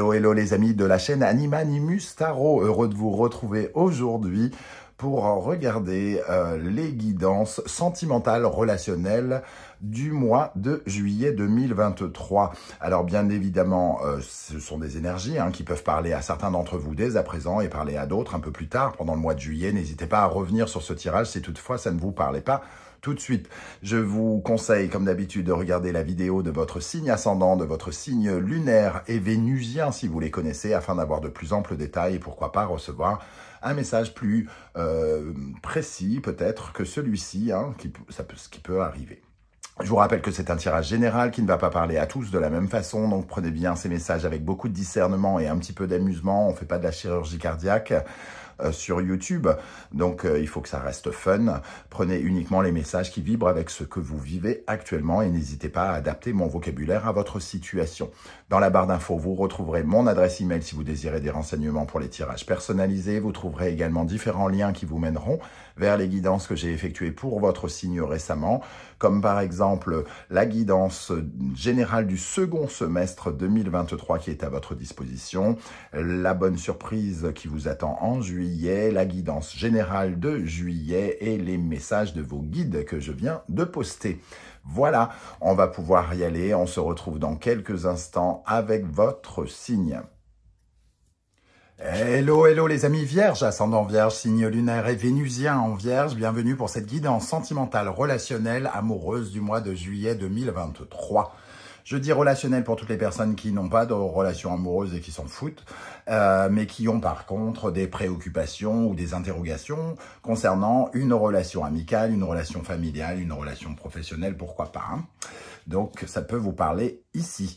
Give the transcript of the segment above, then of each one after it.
Hello, hello les amis de la chaîne Animanimus Tarot. Heureux de vous retrouver aujourd'hui pour regarder euh, les guidances sentimentales relationnelles du mois de juillet 2023. Alors bien évidemment, euh, ce sont des énergies hein, qui peuvent parler à certains d'entre vous dès à présent et parler à d'autres un peu plus tard pendant le mois de juillet. N'hésitez pas à revenir sur ce tirage si toutefois ça ne vous parlait pas tout de suite, je vous conseille, comme d'habitude, de regarder la vidéo de votre signe ascendant, de votre signe lunaire et vénusien, si vous les connaissez, afin d'avoir de plus amples détails et pourquoi pas recevoir un message plus euh, précis, peut-être, que celui-ci, hein, ce qui peut arriver. Je vous rappelle que c'est un tirage général qui ne va pas parler à tous de la même façon, donc prenez bien ces messages avec beaucoup de discernement et un petit peu d'amusement, on ne fait pas de la chirurgie cardiaque. Euh, sur YouTube. Donc euh, il faut que ça reste fun. Prenez uniquement les messages qui vibrent avec ce que vous vivez actuellement et n'hésitez pas à adapter mon vocabulaire à votre situation. Dans la barre d'infos, vous retrouverez mon adresse email si vous désirez des renseignements pour les tirages personnalisés. Vous trouverez également différents liens qui vous mèneront vers les guidances que j'ai effectuées pour votre signe récemment, comme par exemple la guidance générale du second semestre 2023 qui est à votre disposition, la bonne surprise qui vous attend en juillet, la guidance générale de juillet et les messages de vos guides que je viens de poster. Voilà, on va pouvoir y aller. On se retrouve dans quelques instants avec votre signe. Hello, hello les amis vierges, ascendant vierge, signe lunaire et vénusien en vierge, bienvenue pour cette guidance sentimentale, relationnelle, amoureuse du mois de juillet 2023. Je dis relationnel pour toutes les personnes qui n'ont pas de relation amoureuses et qui s'en foutent, euh, mais qui ont par contre des préoccupations ou des interrogations concernant une relation amicale, une relation familiale, une relation professionnelle, pourquoi pas. Hein. Donc ça peut vous parler ici.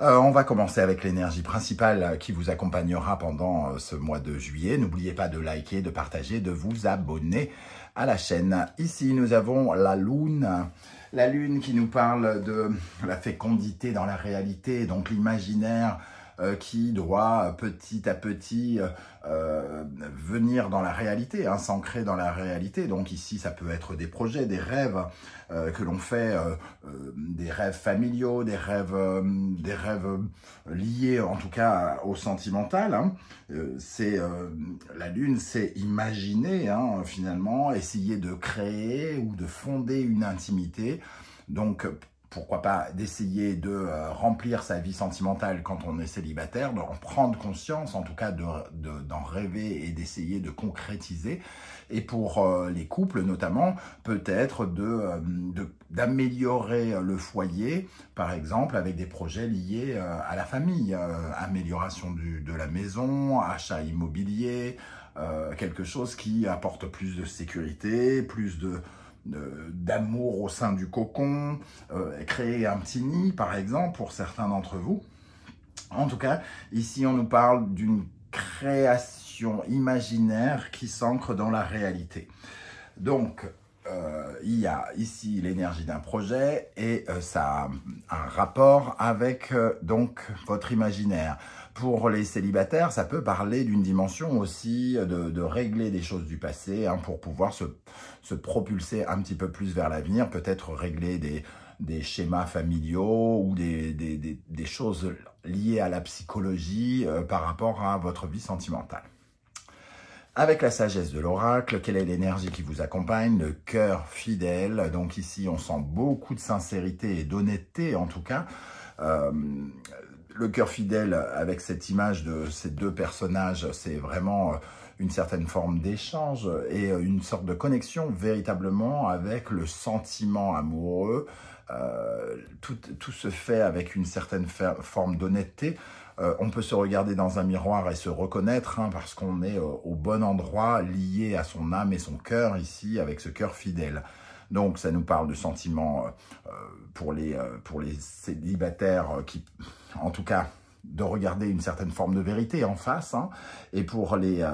Euh, on va commencer avec l'énergie principale euh, qui vous accompagnera pendant euh, ce mois de juillet. N'oubliez pas de liker, de partager, de vous abonner à la chaîne. Ici, nous avons la lune. La lune qui nous parle de la fécondité dans la réalité, donc l'imaginaire, euh, qui doit euh, petit à petit euh, venir dans la réalité, hein, s'ancrer dans la réalité. Donc ici, ça peut être des projets, des rêves que l'on fait, des rêves familiaux, des rêves, des rêves liés en tout cas au sentimental. Hein. c'est la lune, c'est imaginer hein, finalement, essayer de créer ou de fonder une intimité. Donc pourquoi pas, d'essayer de euh, remplir sa vie sentimentale quand on est célibataire, d'en prendre conscience, en tout cas d'en de, rêver et d'essayer de concrétiser. Et pour euh, les couples notamment, peut-être euh, d'améliorer le foyer, par exemple, avec des projets liés à la famille, amélioration de la maison, achat immobilier, quelque chose qui apporte plus de sécurité, plus de d'amour au sein du cocon, euh, créer un petit nid par exemple pour certains d'entre vous. En tout cas, ici on nous parle d'une création imaginaire qui s'ancre dans la réalité. Donc, euh, il y a ici l'énergie d'un projet et euh, ça a un rapport avec donc votre imaginaire. Pour les célibataires, ça peut parler d'une dimension aussi de, régler des choses du passé hein, pour pouvoir se, propulser un petit peu plus vers l'avenir, peut-être régler des, schémas familiaux ou des, choses liées à la psychologie euh, par rapport à votre vie sentimentale. Avec la sagesse de l'oracle, quelle est l'énergie qui vous accompagne Le cœur fidèle. Donc ici, on sent beaucoup de sincérité et d'honnêteté, en tout cas. Euh, le cœur fidèle avec cette image de ces deux personnages, c'est vraiment euh, une certaine forme d'échange et euh, une sorte de connexion véritablement avec le sentiment amoureux. Euh, tout, se fait avec une certaine forme d'honnêteté. on peut se regarder dans un miroir et se reconnaître hein, parce qu'on est au bon endroit, lié à son âme et son cœur ici, avec ce cœur fidèle. Donc, ça nous parle de sentiments euh, euh, euh, pour les, célibataires qui, en tout cas, de regarder une certaine forme de vérité en face. Hein. Et pour les,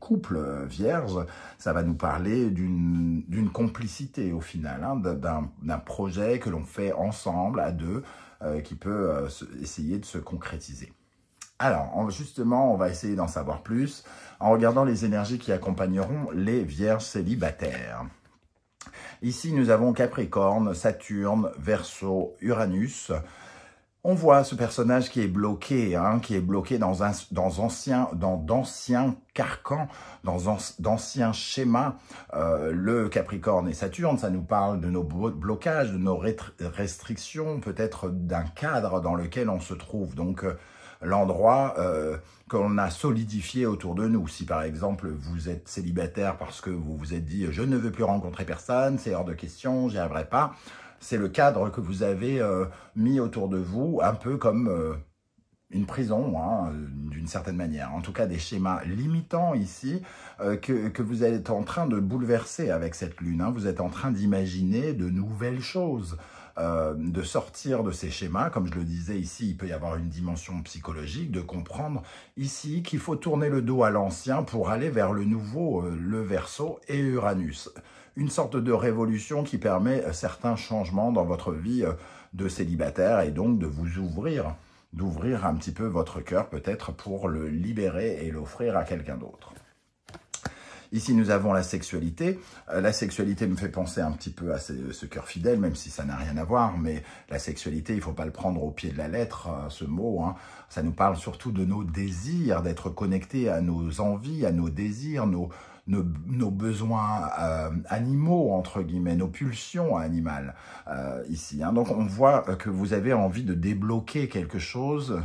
couples vierges, ça va nous parler d'une complicité au final, hein, d'un projet que l'on fait ensemble, à deux, qui peut essayer de se concrétiser. Alors, justement, on va essayer d'en savoir plus en regardant les énergies qui accompagneront les vierges célibataires. Ici, nous avons Capricorne, Saturne, Verso, Uranus. On voit ce personnage qui est bloqué, hein, qui est bloqué dans un, dans dans d'anciens carcans, dans d'anciens schémas. Euh, le Capricorne et Saturne, ça nous parle de nos blocages, de nos restrictions, peut-être d'un cadre dans lequel on se trouve. Donc euh, l'endroit euh, qu'on a solidifié autour de nous. Si par exemple vous êtes célibataire parce que vous vous êtes dit « je ne veux plus rencontrer personne, c'est hors de question, j'y arriverai pas », c'est le cadre que vous avez euh, mis autour de vous, un peu comme euh, une prison, hein, d'une certaine manière. En tout cas, des schémas limitants ici que, vous êtes en train de bouleverser avec cette lune. Hein. Vous êtes en train d'imaginer de nouvelles choses. Euh, de sortir de ces schémas. Comme je le disais ici, il peut y avoir une dimension psychologique, de comprendre ici qu'il faut tourner le dos à l'ancien pour aller vers le nouveau, euh, le verso et Uranus. Une sorte de révolution qui permet euh, certains changements dans votre vie de célibataire et donc de vous ouvrir d'ouvrir un petit peu votre cœur peut-être pour le libérer et l'offrir à quelqu'un d'autre. Ici, nous avons la sexualité. Euh, la sexualité me fait penser un petit peu à ce, cœur fidèle, même si ça n'a rien à voir, mais la sexualité, il faut pas le prendre au pied de la lettre, euh, ce mot. Hein. Ça nous parle surtout de nos désirs, d'être connectés à nos envies, à nos désirs, nos, besoins euh, animaux, entre guillemets, nos pulsions animales, ici. Hein. Donc, on voit que vous avez envie de débloquer quelque chose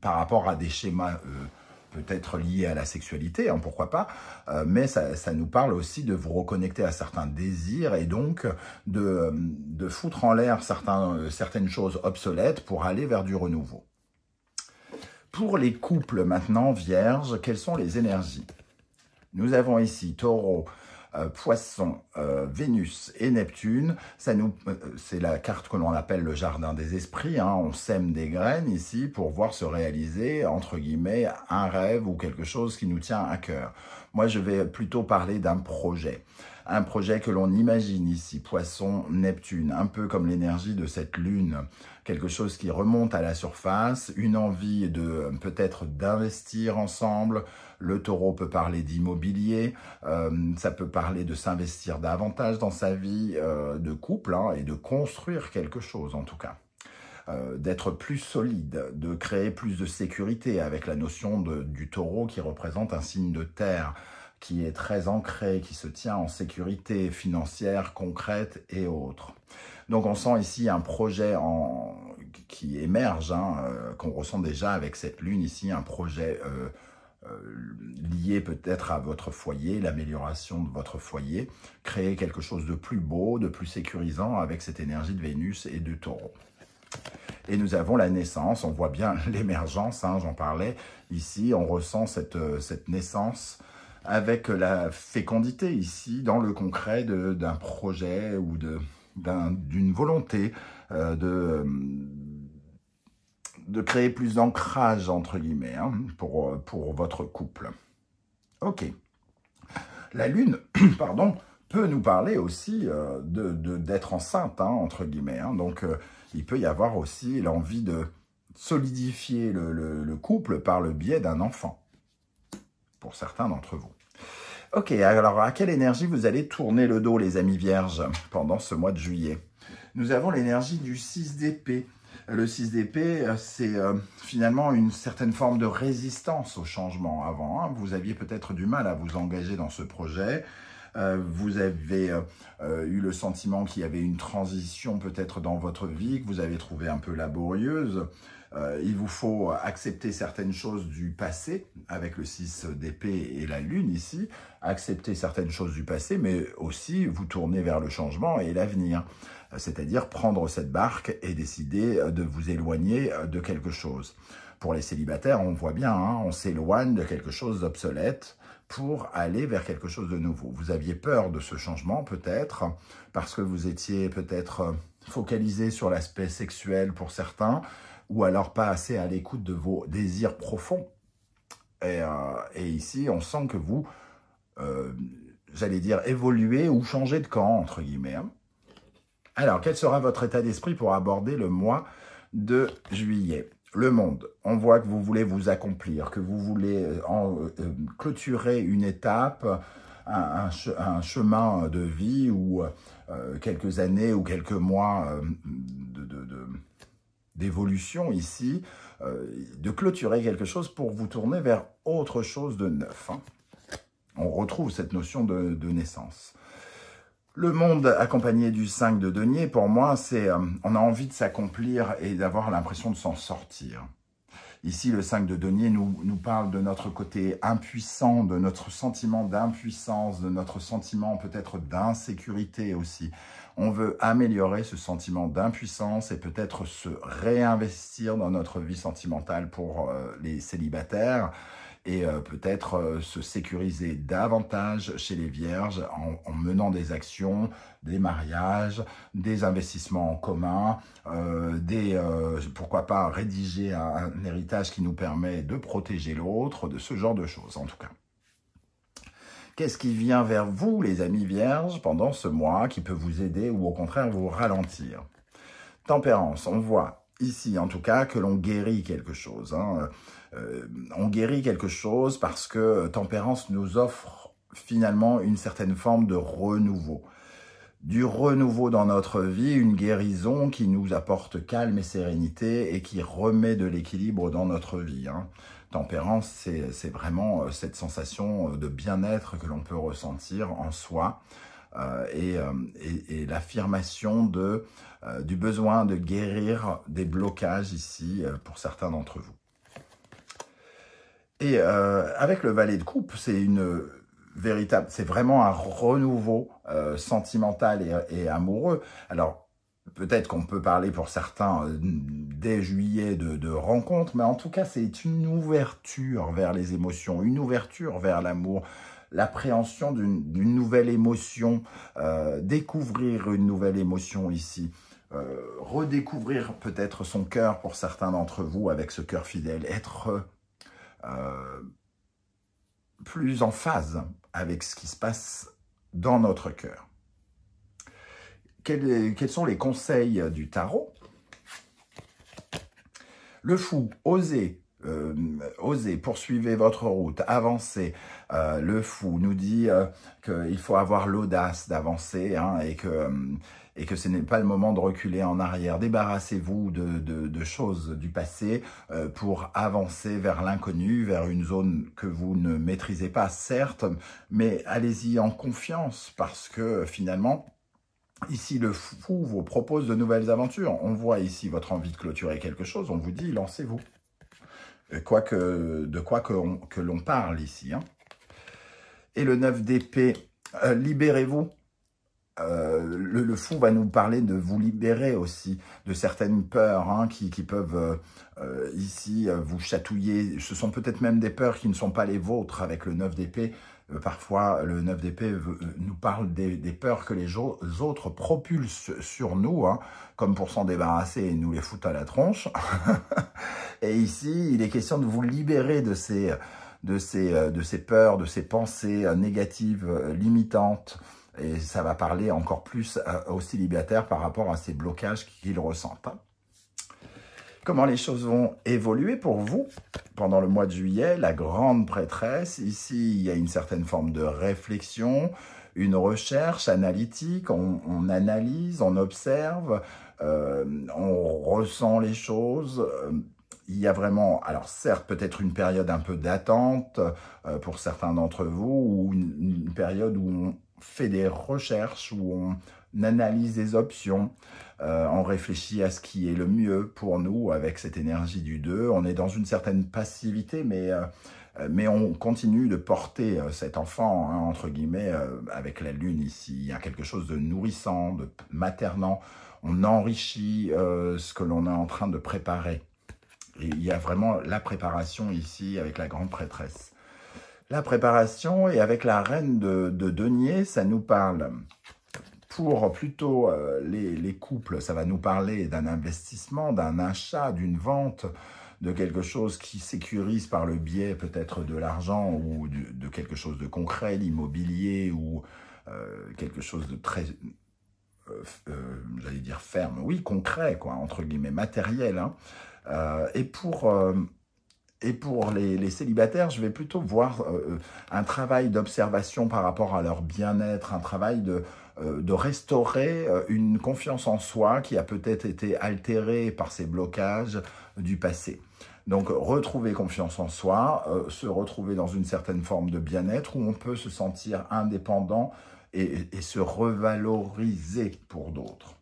par rapport à des schémas peut-être lié à la sexualité, hein, pourquoi pas, euh, mais ça, nous parle aussi de vous reconnecter à certains désirs et donc de, foutre en l'air certains, euh, certaines choses obsolètes pour aller vers du renouveau. Pour les couples maintenant, vierges, quelles sont les énergies Nous avons ici Taureau, euh, Poisson, euh, Vénus et Neptune, ça euh, c'est la carte que l'on appelle le jardin des esprits. Hein. On sème des graines ici pour voir se réaliser, entre guillemets, un rêve ou quelque chose qui nous tient à cœur. Moi, je vais plutôt parler d'un projet. Un projet que l'on imagine ici, Poisson-Neptune, un peu comme l'énergie de cette lune, quelque chose qui remonte à la surface, une envie de peut-être d'investir ensemble. Le taureau peut parler d'immobilier, euh, ça peut parler de s'investir davantage dans sa vie euh, de couple hein, et de construire quelque chose en tout cas. Euh, d'être plus solide, de créer plus de sécurité avec la notion du taureau qui représente un signe de terre qui est très ancré, qui se tient en sécurité financière, concrète et autre. Donc on sent ici un projet qui émerge, hein, euh, qu'on ressent déjà avec cette lune ici, un projet euh, euh, lié peut-être à votre foyer, l'amélioration de votre foyer, créer quelque chose de plus beau, de plus sécurisant avec cette énergie de Vénus et du taureau. Et nous avons la naissance, on voit bien l'émergence, hein, j'en parlais ici, on ressent cette naissance avec la fécondité ici dans le concret d'un projet ou d'une volonté euh, de, euh, de créer plus d'ancrage, entre guillemets, hein, pour, pour votre couple. Ok. La lune, pardon, peut nous parler aussi euh, d'être enceinte, hein, entre guillemets. Hein. donc, il peut y avoir aussi l'envie de solidifier le couple par le biais d'un enfant, pour certains d'entre vous. Ok, alors à quelle énergie vous allez tourner le dos, les amis vierges, pendant ce mois de juillet Nous avons l'énergie du 6 d'épée. Le 6 d'épée, euh, c'est euh, finalement une certaine forme de résistance au changement avant. Hein, vous aviez peut-être du mal à vous engager dans ce projet euh, vous avez eu le sentiment qu'il y avait une transition peut-être dans votre vie, que vous avez trouvé un peu laborieuse. Euh, il vous faut accepter certaines choses du passé, avec le 6 d'épée et la lune ici, accepter certaines choses du passé, mais aussi vous tourner vers le changement et l'avenir. Euh, c'est-à-dire prendre cette barque et décider euh, de vous éloigner de quelque chose. Pour les célibataires, on voit bien, hein, on s'éloigne de quelque chose d'obsolète pour aller vers quelque chose de nouveau. Vous aviez peur de ce changement peut-être, parce que vous étiez peut-être focalisé sur l'aspect sexuel pour certains, ou alors pas assez à l'écoute de vos désirs profonds. Et, euh, ici, on sent que vous, euh, j'allais dire, évoluez ou changez de camp, entre guillemets. Hein. Alors, quel sera votre état d'esprit pour aborder le mois de juillet Le monde, on voit que vous voulez vous accomplir, que vous voulez euh, en, clôturer une étape, un, chemin de vie ou quelques années ou quelques mois de d'évolution ici, euh, de clôturer quelque chose pour vous tourner vers autre chose de neuf. Hein. On retrouve cette notion de, naissance. Le monde accompagné du 5 de denier, pour moi, c'est euh, on a envie de s'accomplir et d'avoir l'impression de s'en sortir. Ici, le 5 de denier nous, parle de notre côté impuissant, de notre sentiment d'impuissance, de notre sentiment peut-être d'insécurité aussi. On veut améliorer ce sentiment d'impuissance et peut-être se réinvestir dans notre vie sentimentale pour euh, les célibataires et euh, peut-être euh, se sécuriser davantage chez les vierges en, menant des actions, des mariages, des investissements en commun, euh, des pourquoi pas rédiger un, héritage qui nous permet de protéger l'autre, de ce genre de choses en tout cas. Qu'est-ce qui vient vers vous, les amis vierges, pendant ce mois qui peut vous aider ou au contraire vous ralentir Tempérance, on voit ici en tout cas que l'on guérit quelque chose. Hein. Euh, on guérit quelque chose parce que euh, tempérance nous offre finalement une certaine forme de renouveau. Du renouveau dans notre vie, une guérison qui nous apporte calme et sérénité et qui remet de l'équilibre dans notre vie. Hein. Tempérance, c'est vraiment euh, cette sensation de bien-être que l'on peut ressentir en soi. et, l'affirmation du besoin de guérir des blocages ici pour certains d'entre vous. Et euh, avec le valet de coupe, c'est une euh, véritable, c'est vraiment un renouveau euh, sentimental et, amoureux. Alors peut-être qu'on peut parler pour certains dès juillet de, de rencontres, mais en tout cas c'est une ouverture vers les émotions, une ouverture vers l'amour l'appréhension d'une nouvelle émotion, découvrir une nouvelle émotion ici. redécouvrir peut-être son cœur pour certains d'entre vous avec ce cœur fidèle, être euh, plus en phase avec ce qui se passe dans notre cœur. Quels, quels sont les conseils du tarot Le fou, oser, euh, osez, poursuivez votre route, avancez. Euh, le fou nous dit euh, qu'il faut avoir l'audace d'avancer hein, et que et que ce n'est pas le moment de reculer en arrière. Débarrassez-vous de, de, choses du passé pour avancer vers l'inconnu, vers une zone que vous ne maîtrisez pas, certes, mais allez-y en confiance parce que finalement, Ici, le fou vous propose de nouvelles aventures. On voit ici votre envie de clôturer quelque chose. On vous dit, lancez-vous. Euh, quoi de quoi que, l'on parle ici. Hein. Et le 9 d'épée, euh, libérez-vous. Euh, le, fou va nous parler de vous libérer aussi de certaines peurs hein, qui, qui, peuvent ici vous chatouiller. Ce sont peut-être même des peurs qui ne sont pas les vôtres avec le 9 d'épée. Euh, parfois, le 9 d'épée euh, nous parle des, peurs que les autres propulsent sur nous, hein, comme pour s'en débarrasser et nous les foutent à la tronche. et ici, il est question de vous libérer de ces, de ces euh, peurs, de ces pensées négatives, limitantes. Et ça va parler encore plus aux célibataires par rapport à ces blocages qu'ils ressentent. Hein comment les choses vont évoluer pour vous pendant le mois de juillet, la grande prêtresse. Ici, il y a une certaine forme de réflexion, une recherche analytique, on, analyse, on observe, euh, on ressent les choses. Euh, il y a vraiment, alors certes, peut-être une période un peu d'attente euh, pour certains d'entre vous, ou une, une période où on, fait des recherches, où on analyse des options, euh, on réfléchit à ce qui est le mieux pour nous avec cette énergie du 2. On est dans une certaine passivité, mais, euh, euh, mais on continue de porter cet enfant, hein, entre guillemets, avec la lune ici. Il y a quelque chose de nourrissant, de maternant. On enrichit ce que l'on est en train de préparer. il y a vraiment la préparation ici avec la grande prêtresse la préparation et avec la reine de, denier, ça nous parle pour plutôt euh, les, couples, ça va nous parler d'un investissement, d'un achat, d'une vente, de quelque chose qui sécurise par le biais peut-être de l'argent ou de, quelque chose de concret, l'immobilier ou euh, quelque chose de très, euh, j'allais dire ferme, oui, concret, quoi, entre guillemets, matériel. Hein. et pour et pour les, célibataires, je vais plutôt voir euh, euh, un travail d'observation par rapport à leur bien-être, un travail de, euh, de restaurer une confiance en soi qui a peut-être été altérée par ces blocages du passé. Donc, retrouver confiance en soi, se retrouver dans une certaine forme de bien-être où on peut se sentir indépendant et se revaloriser pour d'autres.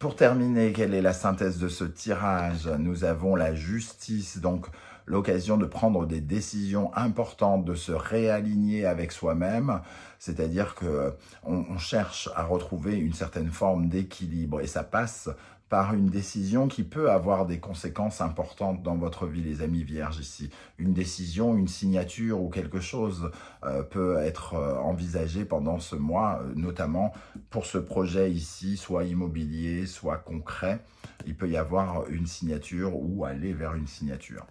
Pour terminer, quelle est la synthèse de ce tirage Nous avons la justice, donc l'occasion de prendre des décisions importantes, de se réaligner avec soi-même, c'est-à-dire que on, cherche à retrouver une certaine forme d'équilibre et ça passe par une décision qui peut avoir des conséquences importantes dans votre vie, les amis vierges ici. Une décision, une signature ou quelque chose euh, peut être euh, envisagé pendant ce mois, euh, notamment pour ce projet ici, soit immobilier, soit concret. Il peut y avoir une signature ou aller vers une signature.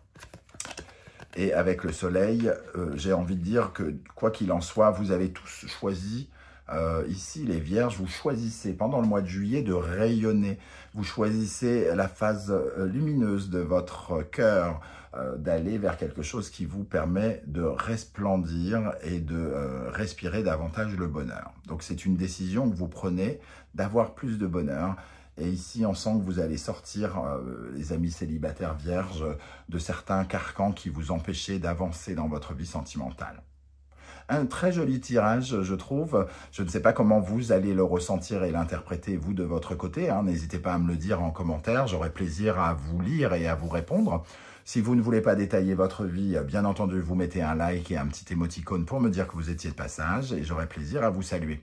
Et avec le soleil, j'ai envie de dire que quoi qu'il en soit, vous avez tous choisi euh, ici, les vierges, vous choisissez pendant le mois de juillet de rayonner. Vous choisissez la phase euh, lumineuse de votre cœur, euh, d'aller vers quelque chose qui vous permet de resplendir et de respirer davantage le bonheur. Donc c'est une décision que vous prenez d'avoir plus de bonheur. Et ici, on sent que vous allez sortir, les amis célibataires vierges, de certains carcans qui vous empêchaient d'avancer dans votre vie sentimentale un très joli tirage, je trouve. Je ne sais pas comment vous allez le ressentir et l'interpréter, vous, de votre côté. Hein. N'hésitez pas à me le dire en commentaire. J'aurai plaisir à vous lire et à vous répondre. Si vous ne voulez pas détailler votre vie, bien entendu, vous mettez un like et un petit émoticône pour me dire que vous étiez de passage et j'aurai plaisir à vous saluer.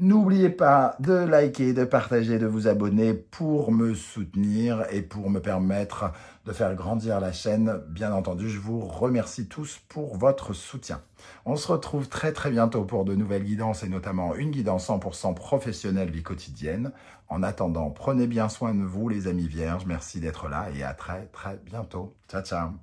N'oubliez pas de liker, de partager, de vous abonner pour me soutenir et pour me permettre de faire grandir la chaîne. Bien entendu, je vous remercie tous pour votre soutien. On se retrouve très très bientôt pour de nouvelles guidances et notamment une guidance 100% professionnelle vie quotidienne. En attendant, prenez bien soin de vous les amis vierges. Merci d'être là et à très très bientôt. Ciao ciao